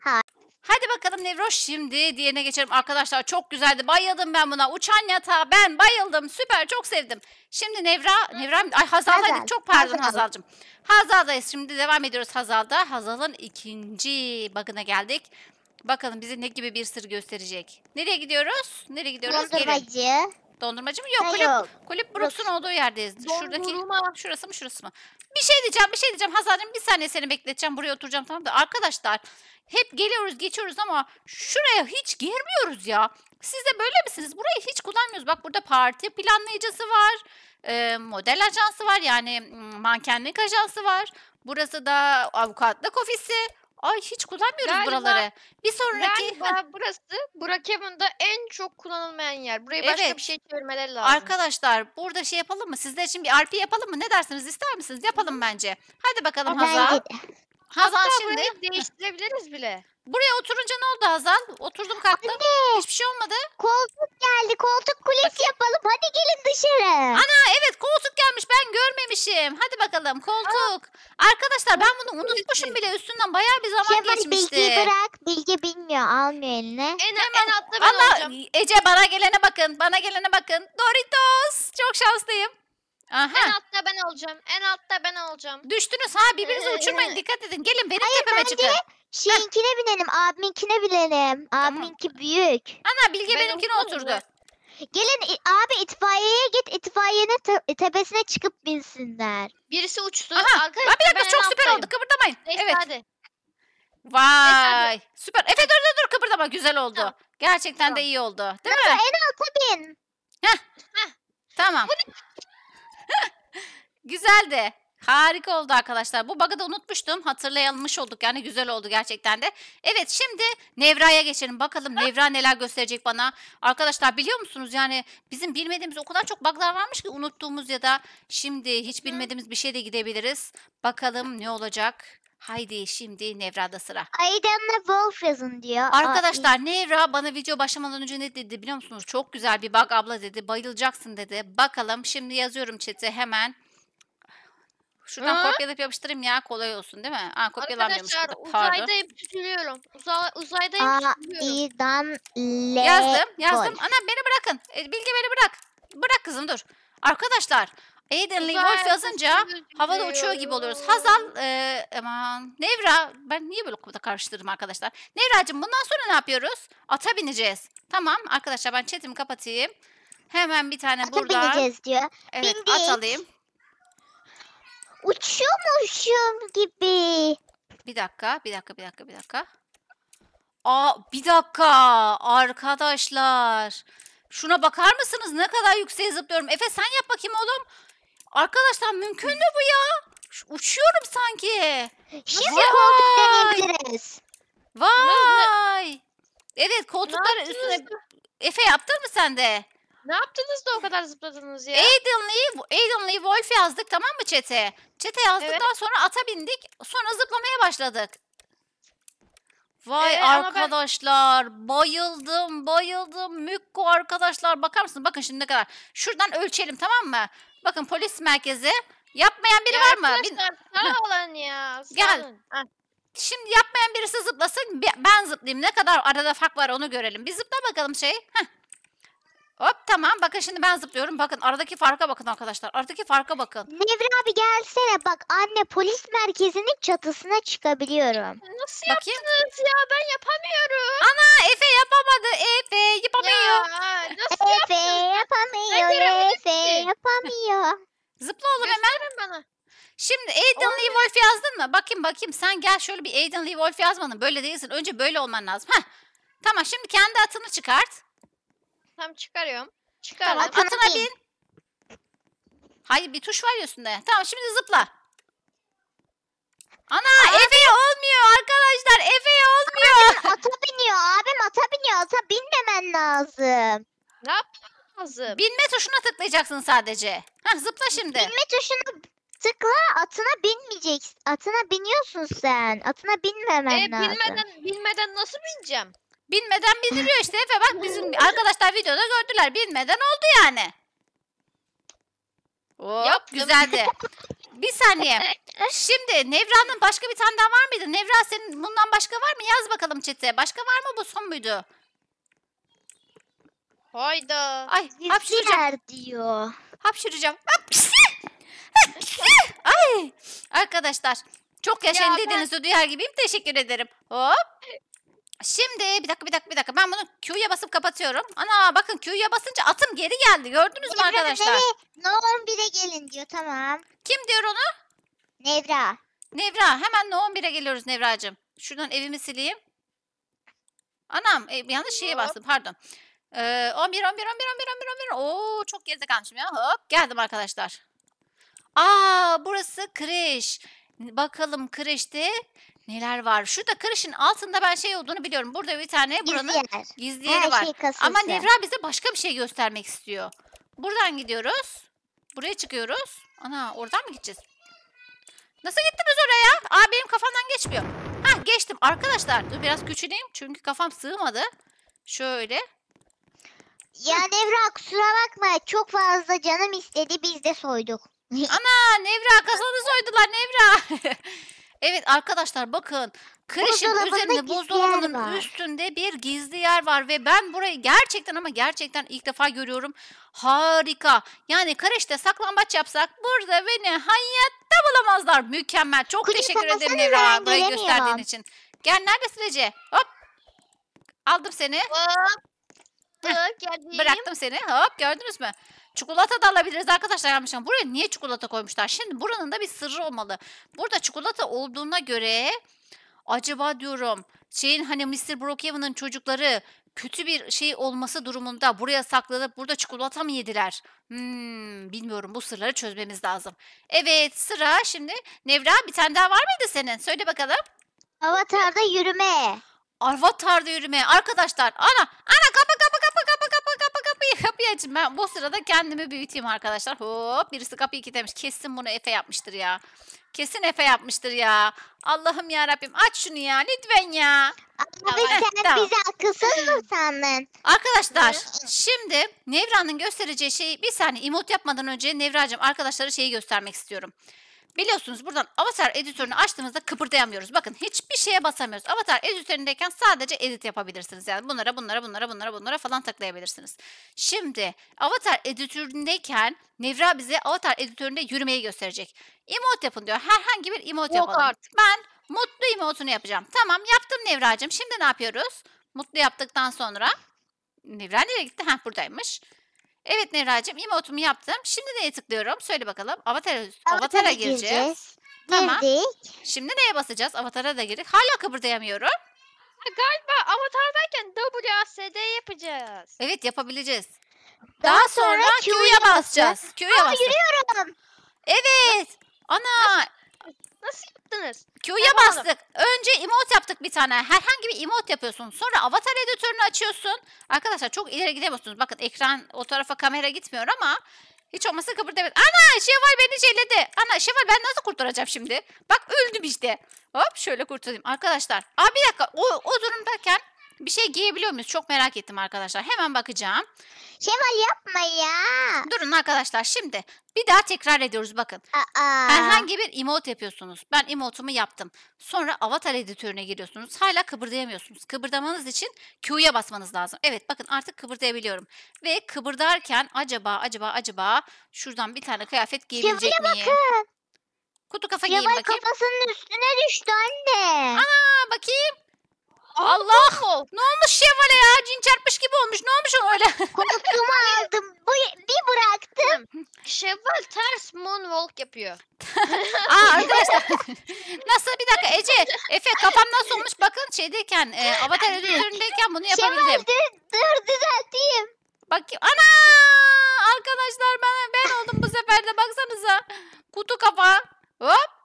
Ha. Hadi bakalım Nevroş şimdi diğerine geçelim. Arkadaşlar çok güzeldi. Bayıldım ben buna. Uçan yatağa ben bayıldım. Süper çok sevdim. Şimdi Nevra, Nevra ay Hazal'daydık. Hazal, çok pardon Hazal. Hazal'cığım. Hazal'dayız şimdi devam ediyoruz Hazal'da. Hazal'ın ikinci bakına geldik. Bakalım bize ne gibi bir sır gösterecek. Nereye gidiyoruz? Nereye gidiyoruz? Gelin. Dondurmacı. Dondurmacı mı? Yok Ha, kulüp. yok. Kulüp Brooks'un olduğu yerdeyiz. Şuradaki şurası mı şurası mı? Bir şey diyeceğim bir şey diyeceğim. Hasan'cığım bir saniye seni bekleteceğim. Buraya oturacağım tamam da arkadaşlar hep geliyoruz geçiyoruz ama şuraya hiç girmiyoruz ya. Siz de böyle misiniz? Burayı hiç kullanmıyoruz. Bak burada parti planlayıcısı var. e, model ajansı var yani mankenlik ajansı var. Burası da avukatlık ofisi. Ay hiç kullanmıyoruz Galiba- buraları. Bir sonraki Heh, Galiba burası Brookhaven'da en çok kullanılmayan yer. Burayı başka Evet. bir şey çevirmeleri lazım. arkadaşlar burada şey yapalım mı? Sizler için bir RP yapalım mı? Ne dersiniz? İster misiniz? Yapalım bence. Hadi bakalım Hazan. Hazan Hatta şimdi değiştirebiliriz bile. Buraya oturunca ne oldu Hazal? Oturdum kalktım. Anne. Hiçbir şey olmadı. Koltuk geldi. Koltuk kulesi yapalım. Hadi gelin dışarı. Ana evet koltuk gelmiş. Ben görmemişim. Hadi bakalım koltuk. Aa. Arkadaşlar ben bunu unutmuşum bile. Üstünden baya bir zaman Şevval geçmişti. Bilgi bırak. Bilgi bilmiyor. Almıyor eline. En, Hemen, en ben Valla, olacağım. Ece bana gelene bakın. Bana gelene bakın. Doritos. Çok şanslıyım. Aha. En altta ben olacağım. En altta ben olacağım. Düştünüz ha birbirinizi ee, uçurmayın e, dikkat edin. Gelin benim Hayır, tepeme bence, çıkın. Şeyinkine binelim. Abiminkine binelim. Abiminki büyük. Ana Bilge Ben benimkine oturdu. Gelin abi itfaiyeye git. itfaiyenin te- tepesine çıkıp binsinler. Birisi uçtu. Aha. Arkadaşlar, bir dakika ben çok süper alttayım. olduk. Kıpırdamayın. Neyse evet. hadi. Vay. Süper. Efe dur dur dur kıpırdama. Güzel oldu. Tamam. Gerçekten de iyi oldu. Değil mi? En Alta bin. Tamam. Güzeldi. Harika oldu arkadaşlar. Bu bug'ı da unutmuştum. Hatırlayalmış olduk yani güzel oldu gerçekten de. Evet şimdi Nevra'ya geçelim. Bakalım Nevra neler gösterecek bana. Arkadaşlar biliyor musunuz yani bizim bilmediğimiz o kadar çok bug'lar varmış ki unuttuğumuz ya da şimdi hiç bilmediğimiz bir şey de gidebiliriz. Bakalım ne olacak. Haydi şimdi Nevra'da sıra. Aiden'le Wolf yazın diyor. Arkadaşlar Aa, Nevra bana video başlamadan önce ne dedi biliyor musunuz? Çok güzel bir bug abla dedi. Bayılacaksın dedi. Bakalım şimdi yazıyorum chat'e hemen. Şuradan Aa? kopyalayıp yapıştırayım ya kolay olsun değil mi? Aa kopyalamıyormuş Arkadaşlar uzayda pardon. Uza, uzayda A, Yazdım yazdım. Ana beni bırakın. E, Bilge beni bırak. Bırak kızım dur. Arkadaşlar Aiden Lee Wolf yazınca havada uçuyor gibi oluyoruz. Hazal, e, aman Nevra, ben niye böyle konuda karıştırdım arkadaşlar? Nevracığım bundan sonra ne yapıyoruz? Ata bineceğiz. Tamam arkadaşlar ben chatimi kapatayım. Hemen bir tane Ata buradan. bineceğiz diyor. Evet Bindik. at alayım uçuyormuşum gibi. Bir dakika, bir dakika, bir dakika, bir dakika. Aa, bir dakika arkadaşlar. Şuna bakar mısınız? Ne kadar yükseğe zıplıyorum. Efe sen yap bakayım oğlum. Arkadaşlar mümkün mü bu ya? Uçuyorum sanki. Şimdi koltuk deneyebiliriz. Vay. Evet koltukları üstüne... Efe yaptın mı sen de? Ne yaptınız da o kadar zıpladınız ya? Aiden'li, Aiden'li Wolf yazdık tamam mı çete? Çete yazdıktan Evet. sonra ata bindik. Sonra zıplamaya başladık. Vay Ee, ama ben- arkadaşlar bayıldım bayıldım Mükko arkadaşlar bakar mısınız? Bakın şimdi ne kadar. Şuradan ölçelim tamam mı? Bakın polis merkezi. Yapmayan biri Ya var mı? Bir- Arkadaşlar sağ olun ya. Ah. Sağ Gel. olun. Şimdi yapmayan birisi zıplasın ben zıplayayım. Ne kadar arada fark var onu görelim. Bir zıpla bakalım şey. Heh. Hop tamam. Bakın şimdi ben zıplıyorum. Bakın aradaki farka bakın arkadaşlar. Aradaki farka bakın. Nevri abi gelsene bak anne polis merkezinin çatısına çıkabiliyorum. Nasıl Bakayım. yaptınız ya? Ben yapamıyorum. Ana Efe yapamadı. Efe yapamıyor. Ya, nasıl Efe yapamıyor. Efe yapamıyor. Zıpla oğlum hemen. Gösterin bana. Şimdi Aiden Lee Wolf yazdın mı? Bakayım bakayım. Sen gel şöyle bir Aiden Lee Wolf yazmadın. Böyle değilsin. Önce böyle olman lazım. Heh. Tamam şimdi kendi atını çıkart. Tam çıkarıyorum. Çıkardım. Tamam atına bin. Hayır bir tuş var ya üstünde. Tamam şimdi zıpla. Ana Efe olmuyor arkadaşlar. Efe olmuyor. Abim (laughs) ata biniyor. Abim ata biniyor. Ata binmemen lazım. Ne yapmam lazım? Binme tuşuna tıklayacaksın sadece. Hah zıpla şimdi. Binme tuşuna tıkla atına binmeyeceksin. Atına biniyorsun sen. Atına binmemen e, lazım. Binmeden, binmeden nasıl bineceğim? Bilmeden bildiriyor işte Efe bak bizim arkadaşlar videoda gördüler. Bilmeden oldu yani. Hop Yaptım. güzeldi. bir saniye. Şimdi Nevra'nın başka bir tane daha var mıydı? Nevra senin bundan başka var mı? Yaz bakalım çete. Başka var mı bu son muydu? Hayda. Ay hapşıracağım. diyor. Hapşıracağım. Ay arkadaşlar çok yaşayın ya dediğinizi ben... duyar gibiyim. Teşekkür ederim. Hop. Şimdi bir dakika bir dakika bir dakika ben bunu Q'ya basıp kapatıyorum. Ana bakın Q'ya basınca atım geri geldi gördünüz mü Nevra arkadaşlar? beni No 11'e gelin diyor tamam. Kim diyor onu? Nevra. Nevra hemen No 11'e geliyoruz Nevracığım. Şuradan evimi sileyim. Anam e, yanlış şeye bastım pardon. Ee, 11 11 11 11 11 11 Oo çok geride kalmışım ya. Hop geldim arkadaşlar. Aa burası kreş. Bakalım kreşte Neler var? Şu da karışın altında ben şey olduğunu biliyorum. Burada bir tane buranın gizli yer, gizli yeri var. şey Ama Nevra bize başka bir şey göstermek istiyor. Buradan gidiyoruz. Buraya çıkıyoruz. Ana oradan mı gideceğiz? Nasıl gittiniz oraya? Aa benim kafamdan geçmiyor. Ha geçtim. Arkadaşlar dur biraz küçüleyim. Çünkü kafam sığmadı. Şöyle. Ya Nevra kusura bakma çok fazla canım istedi biz de soyduk. (laughs) Ana Nevra kasanı soydular Nevra. (laughs) Evet arkadaşlar bakın Crash'in üzerinde buzdolabının üstünde bir gizli yer var ve ben burayı gerçekten ama gerçekten ilk defa görüyorum. Harika. Yani Crash'te saklambaç yapsak burada beni hayatta bulamazlar. Mükemmel. Çok Kulüp teşekkür ederim Nevra burayı gösterdiğin için. Gel nerede Ece? Hop. Aldım seni. Hop. Bıraktık geldim. Bıraktım seni. Hop gördünüz mü? Çikolata da alabiliriz arkadaşlar yapmışım. Buraya niye çikolata koymuşlar? Şimdi buranın da bir sırrı olmalı. Burada çikolata olduğuna göre acaba diyorum şeyin hani Mr. Brookhaven'ın çocukları kötü bir şey olması durumunda buraya saklanıp burada çikolata mı yediler? Hmm, bilmiyorum bu sırları çözmemiz lazım. Evet sıra şimdi Nevra bir tane daha var mıydı senin? Söyle bakalım. Avatarda yürüme. Avatarda yürüme. Arkadaşlar ana ana kapa kapa Kapıyacım Ben bu sırada kendimi büyüteyim arkadaşlar. Hop birisi kapıyı kilitlemiş. Kesin bunu Efe yapmıştır ya. Kesin Efe yapmıştır ya. Allah'ım ya Rabbim aç şunu ya lütfen ya. Abi tamam, sen tamam. bizi akılsız mı sandın? Arkadaşlar şimdi Nevra'nın göstereceği şey bir saniye emot yapmadan önce Nevra'cığım arkadaşlara şeyi göstermek istiyorum. Biliyorsunuz buradan avatar editörünü açtığımızda kıpırdayamıyoruz. Bakın hiçbir şeye basamıyoruz. Avatar editöründeyken sadece edit yapabilirsiniz. Yani bunlara bunlara bunlara bunlara bunlara falan taklayabilirsiniz. Şimdi avatar editöründeyken Nevra bize avatar editöründe yürümeyi gösterecek. Emote yapın diyor. Herhangi bir emote yapalım. Artık. Ben mutlu emotunu yapacağım. Tamam yaptım Nevra'cığım. Şimdi ne yapıyoruz? Mutlu yaptıktan sonra Nevra nereye gitti? Ha buradaymış. Evet Nevra'cığım emotumu yaptım. Şimdi neye tıklıyorum? Söyle bakalım. Avatar, avatara, gireceğiz. gireceğiz. Tamam. Şimdi neye basacağız? Avatara da girdik. Hala kıpırdayamıyorum. galiba avatardayken WASD yapacağız. Evet yapabileceğiz. Daha, Daha sonra, sonra Q'ya basacağız. Q'ya basacağız. Aa, yürüyorum. Evet. Ana Nasıl yaptınız? Q'ya bastık. Önce emote yaptık bir tane. Herhangi bir emote yapıyorsun. Sonra avatar editörünü açıyorsun. Arkadaşlar çok ileri gidemiyorsunuz. Bakın ekran o tarafa kamera gitmiyor ama hiç olmazsa kıpırdamıyor. Ana Şevval beni şeyledi. Ana Şevval ben nasıl kurtaracağım şimdi? Bak öldüm işte. Hop şöyle kurtulayım. Arkadaşlar. Aa bir dakika o, o durumdayken bir şey giyebiliyor muyuz? Çok merak ettim arkadaşlar. Hemen bakacağım. Şevval yapma ya. Durun arkadaşlar şimdi bir daha tekrar ediyoruz bakın. Aa. Herhangi bir emote yapıyorsunuz. Ben emotumu yaptım. Sonra avatar editörüne giriyorsunuz. Hala kıpırdayamıyorsunuz. Kıpırdamanız için Q'ya basmanız lazım. Evet bakın artık kıpırdayabiliyorum. Ve kıpırdarken acaba acaba acaba şuradan bir tane kıyafet giyebilecek Şevval'e miyim? bakın. Kutu kafa Şevval giyeyim bakayım. kafasının üstüne düştü anne. Aa bakayım. Allah! Ne olmuş şevvale ya? Cin çarpmış gibi olmuş. Ne olmuş o öyle? (laughs) Kokutumu aldım. Bu bir bıraktım. Şevval ters moonwalk yapıyor. (laughs) Aa arkadaşlar. (laughs) Nasıl bir dakika Ece. Efe kafam nasıl olmuş? Bakın şeydeyken e, avatar ödüllerindeyken bunu Şevval yapabildim. dur, dur düzelteyim. Bakayım. Ana! Arkadaşlar ben ben oldum bu sefer de baksanıza. Kutu kafa. Hop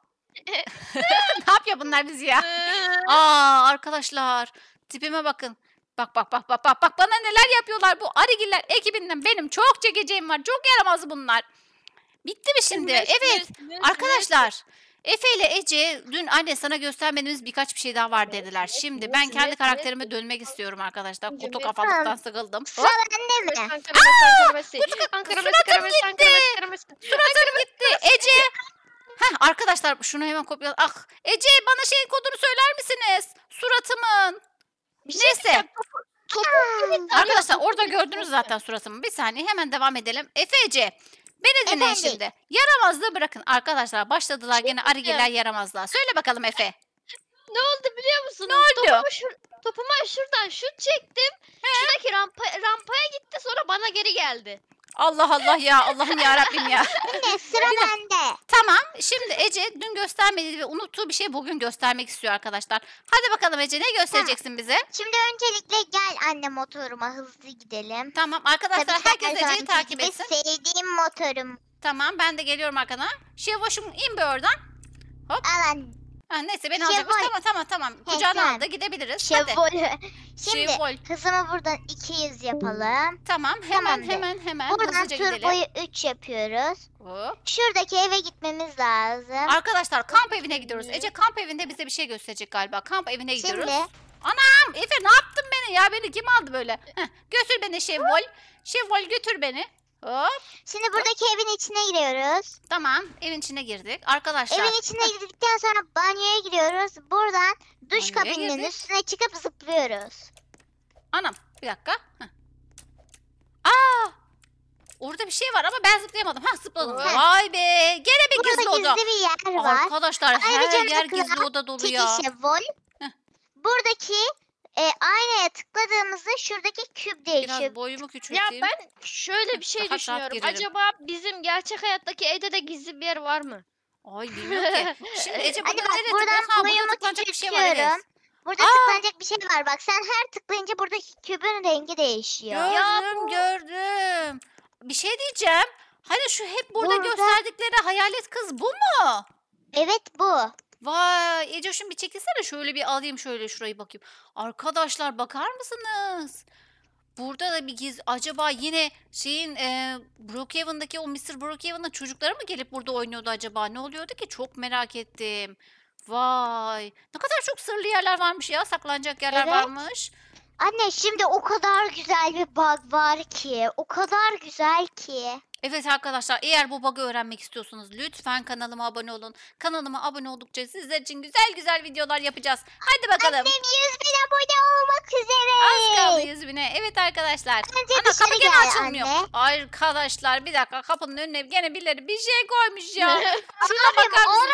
ne yapıyor bunlar bizi ya? (laughs) Aa arkadaşlar tipime bakın. Bak bak bak bak bak bak bana neler yapıyorlar bu arigiller ekibinden benim çok çekeceğim var. Çok yaramaz bunlar. Bitti mi şimdi? Evet, evet. evet. arkadaşlar. Efe ile Ece dün anne sana göstermediğimiz birkaç bir şey daha var dediler. Şimdi ben kendi karakterime dönmek istiyorum arkadaşlar. Kutu kafalıktan sıkıldım. Hop. Sonra anne mi? Ankara Ankara Ankara Ankara Ankara Ankara Ankara Heh arkadaşlar şunu hemen kopyal. Ah Ece bana şeyin kodunu söyler misiniz? Suratımın. Şey Neyse. Arkadaşlar orada gördünüz zaten suratımı. Bir saniye hemen devam edelim. Efe Ece. Beni dinleyin Efendim? şimdi. Yaramazlığı bırakın arkadaşlar. Başladılar şey gene argiler yaramazlığa. Söyle bakalım Efe. (laughs) Ne oldu biliyor musunuz? Ne oldu? Topuma, şur topuma şuradan şut çektim. Şuradaki rampa rampaya gitti sonra bana geri geldi. Allah Allah ya Allah'ım ya Rabbim ya. Şimdi sıra bende. Tamam. Şimdi Ece dün göstermediği ve unuttuğu bir şey bugün göstermek istiyor arkadaşlar. Hadi bakalım Ece ne göstereceksin tamam. bize? Şimdi öncelikle gel anne motoruma hızlı gidelim. Tamam arkadaşlar Tabii herkes Ece'yi takip etsin. Sevdiğim motorum. Tamam ben de geliyorum arkana. Şevaşım in bir oradan. Hop. Alan. Ha, neyse beni alacakmış. Tamam tamam tamam. Kucağına Heykel. aldı gidebiliriz. Hadi. Şimdi Şevval. hızımı buradan 200 yapalım. Tamam hemen hemen hemen buradan hızlıca gidelim. turboyu 3 yapıyoruz. Hop. Şuradaki eve gitmemiz lazım. Arkadaşlar kamp evine gidiyoruz. Ece kamp evinde bize bir şey gösterecek galiba. Kamp evine gidiyoruz. Şimdi Anam Efe ne yaptın beni ya? Beni kim aldı böyle? Heh, götür beni Şevval. Şevval götür beni. Hop. Şimdi buradaki evin içine giriyoruz. Tamam evin içine girdik. Arkadaşlar. Evin içine girdikten sonra banyoya giriyoruz. Buradan duş Banyoya kabininin girdik. üstüne çıkıp zıplıyoruz. Anam bir dakika. Aa! Orada bir şey var ama ben zıplayamadım. Ha zıpladım. Evet. Vay be. Gene bir Burada gizli oda. bir yer var. Arkadaşlar Ayrıca her yer gizli oda dolu ya. Çekişe vol. Heh. Buradaki e, aynaya tıkladığımızda şuradaki küp değişiyor. Biraz boyumu Ya ben şöyle bir şey Rahat düşünüyorum. Acaba bizim gerçek hayattaki evde de gizli bir yer var mı? Ay bilmiyorum ki. (laughs) Şimdi Ece Hadi bunu bak nereye buradan burada boyumu bir şey var küçültüyorum. Enes. Burada tıklanacak bir şey var bak. Sen her tıklayınca buradaki kübün rengi değişiyor. Gördüm gördüm. Bir şey diyeceğim. Hani şu hep burada, Burada. gösterdikleri hayalet kız bu mu? Evet bu. Vay Ecoş'um bir çekilsene şöyle bir alayım şöyle şurayı bakayım. Arkadaşlar bakar mısınız? Burada da bir giz acaba yine şeyin e, Brookhaven'daki o Mr. Brookhaven'ın çocukları mı gelip burada oynuyordu acaba? Ne oluyordu ki? Çok merak ettim. Vay ne kadar çok sırlı yerler varmış ya saklanacak yerler Evet. varmış. Anne şimdi o kadar güzel bir bug var ki. O kadar güzel ki. Evet arkadaşlar eğer bu bug'ı öğrenmek istiyorsanız lütfen kanalıma abone olun. Kanalıma abone oldukça sizler için güzel güzel videolar yapacağız. Hadi bakalım. Annem 100 bin abone olmak üzere. Az kaldı 100 Evet arkadaşlar. Anne, Ana şey kapı gene açılmıyor. Anne. Arkadaşlar bir dakika kapının önüne gene birileri bir şey koymuş ya. (laughs) Şuna bakar mısınız?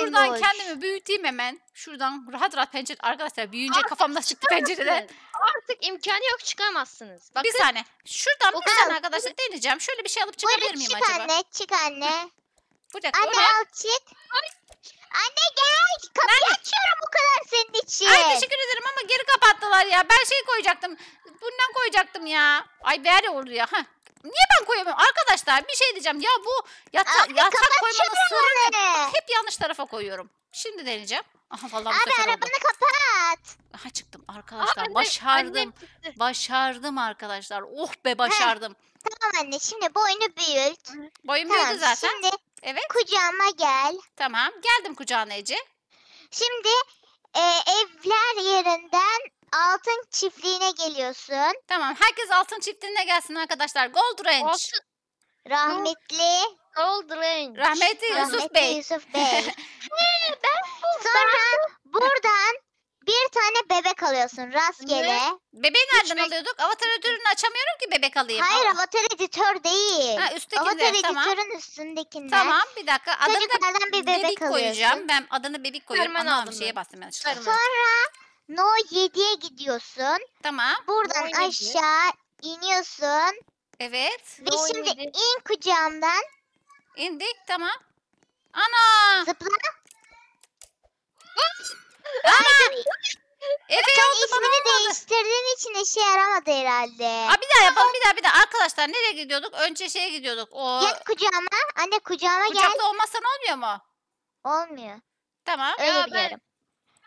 Şuradan kendimi büyüteyim hemen. Şuradan rahat rahat pencere. Arkadaşlar büyüyünce kafamda çıktı pencereden artık imkanı yok çıkamazsınız. Bakın. Bir saniye. Şuradan Bakın. bir saniye arkadaşlar deneyeceğim. Şöyle bir şey alıp çıkabilir miyim çık acaba? Anne çık anne. Bir dakika. Anne al çık. Anne gel. Kapıyı Nerede? açıyorum bu kadar senin için. Ay teşekkür ederim ama geri kapattılar ya. Ben şey koyacaktım. Bundan koyacaktım ya. Ay ver oldu ya. Heh. Niye ben koyamıyorum? Arkadaşlar bir şey diyeceğim. Ya bu yatak yatak koymanın sorunu Hep yanlış tarafa koyuyorum. Şimdi deneyeceğim. Aha vallahi Abi sefer oldu. arabanı kapat. Aha çıktım arkadaşlar. Anne, başardım. annem Başardım arkadaşlar. Oh be başardım. Tamam anne şimdi boynu büyült. Boyun Tamam büyüdü zaten. şimdi Evet kucağıma gel. tamam. Geldim kucağına Ece. Şimdi e, evler yerinden altın çiftliğine geliyorsun. Tamam herkes altın çiftliğine gelsin arkadaşlar. Gold range. Altın- Rahmetli Cold Range. Rahmetli Yusuf Rahmetli Bey. Yusuf Bey. (laughs) ben buldum. Sonra buradan bir tane bebek alıyorsun rastgele. Bebeği nereden Üç- alıyorduk? Avatar ödülünü açamıyorum ki bebek alayım. Hayır Aa, avatar editör değil. Ha, üsttekinden, avatar tamam. editörün üstündekinden. Tamam bir dakika. Adını Çocuklardan bir bebek, bebek koyacağım. Ben adını bebek koyuyorum. Sarman aldım şeye bastım yanlış. Sarman. Sonra No 7'ye gidiyorsun. Tamam. Buradan Oynayın. aşağı iniyorsun. Evet. Ve No şimdi 7. in kucağımdan İndik tamam. Ana! Zıpla. Ana! Efe Sen ismini olmadı. değiştirdiğin için işe yaramadı herhalde. Aa, bir daha yapalım bir daha bir daha. Arkadaşlar nereye gidiyorduk? Önce şeye gidiyorduk. O... Gel kucağıma. Anne kucağıma Kucakta gel. Kucakta olmazsan olmuyor mu? Olmuyor. Tamam. Öyle ya,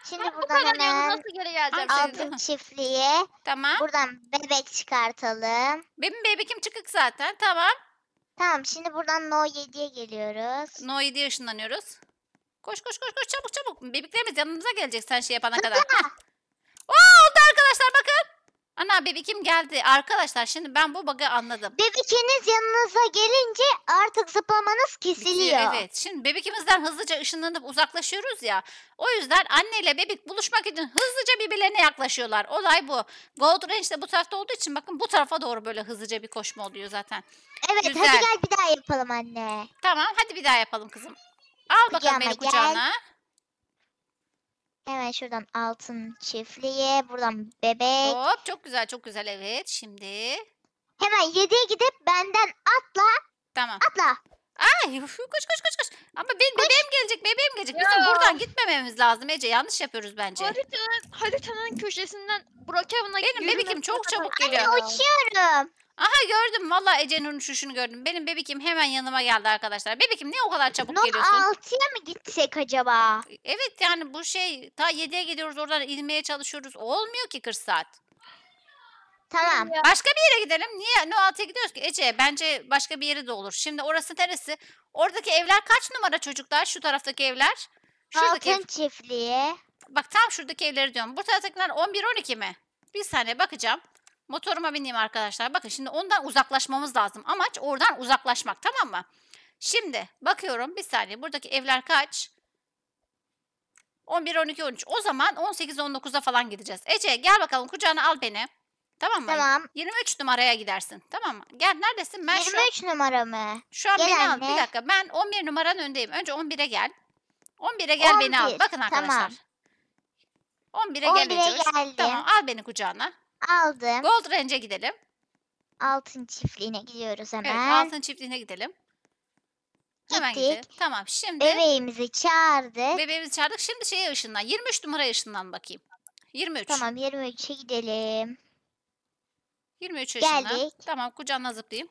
Şimdi ben buradan hemen nasıl geri geleceğim altın (laughs) çiftliğe. Tamam. Buradan bebek çıkartalım. Benim bebekim çıkık zaten. Tamam. Tamam şimdi buradan No 7'ye geliyoruz. No 7'ye ışınlanıyoruz. Koş koş koş koş çabuk çabuk. Bebeklerimiz yanımıza gelecek sen şey yapana (laughs) kadar. Hah. Oo, oldu arkadaşlar bakın. Ana bebikim geldi. Arkadaşlar şimdi ben bu bug'ı anladım. Bebekiniz yanınıza gelince artık zıplamanız kesiliyor. Bitiyor, Evet. Şimdi bebekimizden hızlıca ışınlanıp uzaklaşıyoruz ya. O yüzden anneyle bebek buluşmak için hızlıca birbirlerine yaklaşıyorlar. Olay bu. Gold Range de bu tarafta olduğu için bakın bu tarafa doğru böyle hızlıca bir koşma oluyor zaten. Evet Güzel. hadi gel bir daha yapalım anne. Tamam hadi bir daha yapalım kızım. Al bakalım Kucağıma beni gel. Evet şuradan altın çiftliğe. Buradan bebek. Hop çok güzel çok güzel evet. Şimdi. Hemen yediye gidip benden atla. Tamam. Atla. Ay koş koş koş koş. Ama benim koş. bebeğim gelecek bebeğim gelecek. Bizim Ya. buradan gitmememiz lazım Ece. Yanlış yapıyoruz bence. Haritanın, haritanın köşesinden Brokeven'a Benim yürüme- bebekim çok çabuk geliyor. Anne uçuyorum. Aha gördüm. Valla Ece'nin uçuşunu gördüm. Benim bebekim hemen yanıma geldi arkadaşlar. Bebekim niye o kadar çabuk Not geliyorsun? 6'ya mı gitsek acaba? Evet yani bu şey ta 7'ye gidiyoruz oradan inmeye çalışıyoruz. Olmuyor ki 40 saat. Tamam. Başka bir yere gidelim. Niye No 6'ya gidiyoruz ki? Ece bence başka bir yeri de olur. Şimdi orası neresi? Oradaki evler kaç numara çocuklar? Şu taraftaki evler. Şuradaki Altın ev... çiftliği. Bak tam şuradaki evleri diyorum. Bu taraftakiler 11-12 mi? Bir saniye bakacağım. Motoruma bineyim arkadaşlar. Bakın şimdi ondan uzaklaşmamız lazım. Amaç oradan uzaklaşmak tamam mı? Şimdi bakıyorum bir saniye buradaki evler kaç? 11, 12, 13. O zaman 18, 19'a falan gideceğiz. Ece gel bakalım kucağına al beni. Tamam mı? Tamam. 23 numaraya gidersin. Tamam mı? Gel neredesin? Ben 23 şu numara mı? Şu an gel beni anne. al. Bir dakika ben 11 numaranın öndeyim. Önce 11'e gel. 11'e gel 11. beni al. Bakın arkadaşlar. Tamam. 11'e 11 gelince. Tamam al beni kucağına. Aldım. Gold Range'e gidelim. Altın çiftliğine gidiyoruz hemen. Evet altın çiftliğine gidelim. Hemen gidelim. Tamam şimdi. Bebeğimizi çağırdık. Bebeğimizi çağırdık. Şimdi şeye ışınlan. 23 numara ışınlan bakayım. 23. Tamam 23'e gidelim. 23 yaşına. Geldik. Tamam kucağına zıplayayım.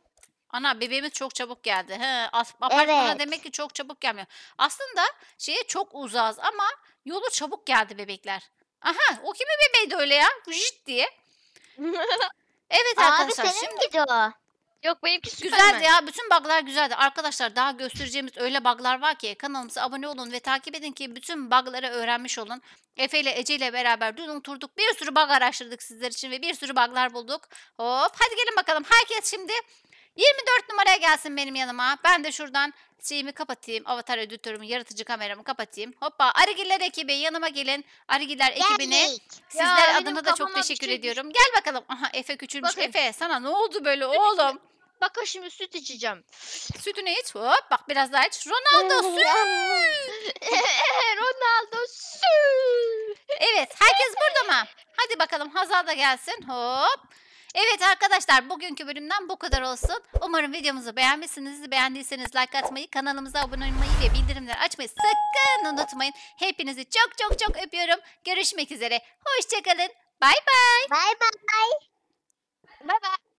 Ana bebeğimiz çok çabuk geldi. He, apartmana evet. demek ki çok çabuk gelmiyor. Aslında şeye çok uzağız ama yolu çabuk geldi bebekler. Aha o kimi bebeği de öyle ya? Jit diye. (laughs) Evet Abi arkadaşlar senin şimdi o? Yok benimki Süpermen. güzeldi ya. Bütün bug'lar güzeldi. Arkadaşlar daha göstereceğimiz öyle bug'lar var ki kanalımıza abone olun ve takip edin ki bütün bug'ları öğrenmiş olun. Efe ile Ece ile beraber dün oturduk. Bir sürü bug araştırdık sizler için ve bir sürü bug'lar bulduk. Hop hadi gelin bakalım. Herkes şimdi 24 numaraya gelsin benim yanıma. Ben de şuradan şeyimi kapatayım. Avatar editörümü, yaratıcı kameramı kapatayım. Hoppa. Arigiller ekibi yanıma gelin. Arigiller ekibine sizler Ya, adına da çok teşekkür küçülmüş. ediyorum. Gel bakalım. Aha Efe küçülmüş. Bakın. Efe sana ne oldu böyle oğlum? Bak, şimdi süt içeceğim. Sütünü iç. Hop bak biraz daha iç. Ronaldo süt. (laughs) Ronaldo süt. Evet herkes burada mı? Hadi bakalım Hazal da gelsin. Hop. Evet arkadaşlar bugünkü bölümden bu kadar olsun. Umarım videomuzu beğenmişsinizdir. Beğendiyseniz like atmayı, kanalımıza abone olmayı ve bildirimleri açmayı sakın unutmayın. Hepinizi çok çok çok öpüyorum. Görüşmek üzere. Hoşçakalın. Bay bay. Bay bay. Bay bay.